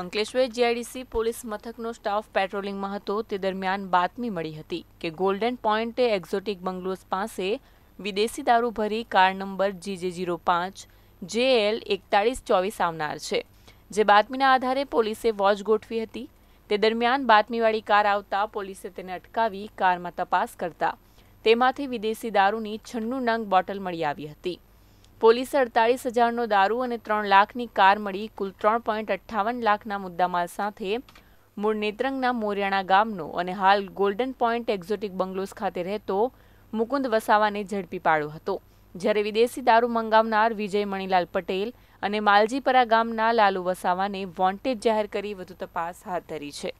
Ankleshwar GIDC police મથકનો staff પેટ્રોલિંગમાં હતો તે દરમિયાન બાતમી મળી હતી કે ગોલ્ડન પોઈન્ટે એક્ઝોટિક બંગલોઝ પાસે વિદેશી દારૂ ભરી કાર નંબર જીજે જીરો પાંચ જે એલ એકતાળીસ ચોવીસ આવનાર છે જે બાતમીના આધારે પોલીસે વોચ ગોઠવી હતી તે દરમિયાન બાતમીવાળી કાર આવતા પોલીસે તેને અટકાવી કારમાં તપાસ કરતા તેમાંથી વિદેશી દારૂની છન્નું નંગ બોટલ મળી આવી હતી પોલીસે અડતાલીસ હજારનો દારૂ અને ત્રણ લાખની કાર મળી કુલ ત્રણ પોઈન્ટ અઠ્ઠાવન લાખના મુદ્દામાલ સાથે મૂળ નેત્રંગના મોરિયાણા ગામનો અને હાલ ગોલ્ડન પોઈન્ટ એક્ઝોટિક બંગલોઝ ખાતે રહેતો મુકુંદ વસાવાને ઝડપી પાડ્યો હતો જ્યારે વિદેશી દારૂ મંગાવનાર વિજય મણીલાલ પટેલ અને માલજીપરા ગામના લાલુ વસાવાને વોન્ટેડ જાહેર કરી વધુ તપાસ હાથ ધરી છે